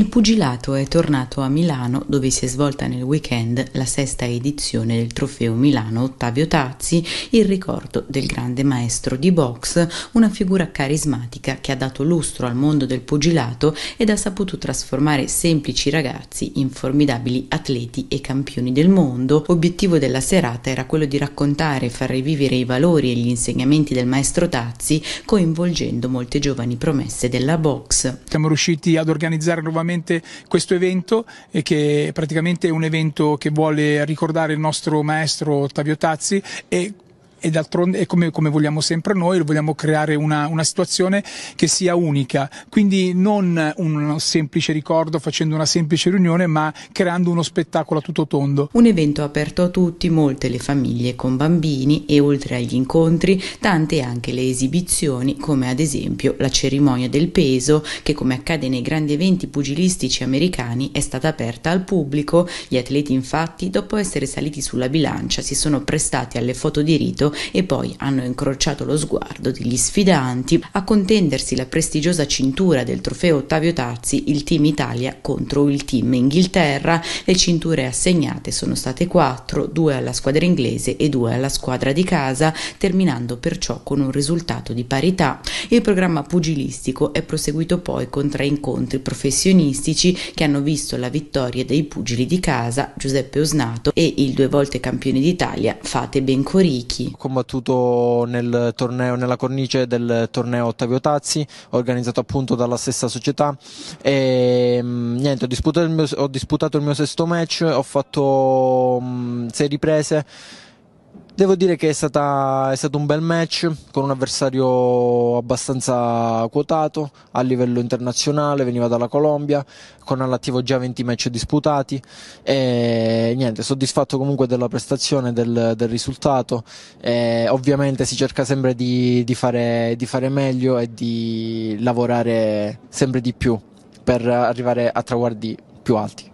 Il pugilato è tornato a Milano dove si è svolta nel weekend la sesta edizione del trofeo Milano Ottavio Tazzi, il ricordo del grande maestro di box, una figura carismatica che ha dato lustro al mondo del pugilato ed ha saputo trasformare semplici ragazzi in formidabili atleti e campioni del mondo. Obiettivo della serata era quello di raccontare e far rivivere i valori e gli insegnamenti del maestro Tazzi coinvolgendo molte giovani promesse della box. Siamo riusciti ad organizzare nuovamente solamente questo evento e che è praticamente un evento che vuole ricordare il nostro maestro Ottavio Tazzi e e d'altronde, come, come, vogliamo sempre noi, vogliamo creare una, una situazione che sia unica, quindi non un semplice ricordo facendo una semplice riunione, ma creando uno spettacolo a tutto tondo. Un evento aperto a tutti, molte le famiglie con bambini e oltre agli incontri, tante anche le esibizioni, come ad esempio la cerimonia del peso, che come accade nei grandi eventi pugilistici americani è stata aperta al pubblico. Gli atleti infatti, dopo essere saliti sulla bilancia, si sono prestati alle foto di rito e poi hanno incrociato lo sguardo degli sfidanti a contendersi la prestigiosa cintura del trofeo Ottavio Tazzi il team Italia contro il team Inghilterra. Le cinture assegnate sono state quattro, due alla squadra inglese e due alla squadra di casa, terminando perciò con un risultato di parità. Il programma pugilistico è proseguito poi con tre incontri professionistici che hanno visto la vittoria dei pugili di casa Giuseppe Osnato e il due volte campione d'Italia Fate Corichi combattuto nel torneo, nella cornice del torneo Ottavio Tazzi, organizzato appunto dalla stessa società. E, mm, niente, ho disputato, mio, ho disputato, il mio, sesto match, ho fatto mh, mm, sei riprese. Devo dire che è, stata, è, stato un bel match con un avversario abbastanza quotato a livello internazionale, veniva dalla Colombia, con all'attivo già 20 match disputati e niente, soddisfatto comunque della prestazione, del, del risultato. E ovviamente si cerca sempre di, di, fare, di fare meglio e di lavorare sempre di più per arrivare a traguardi più alti.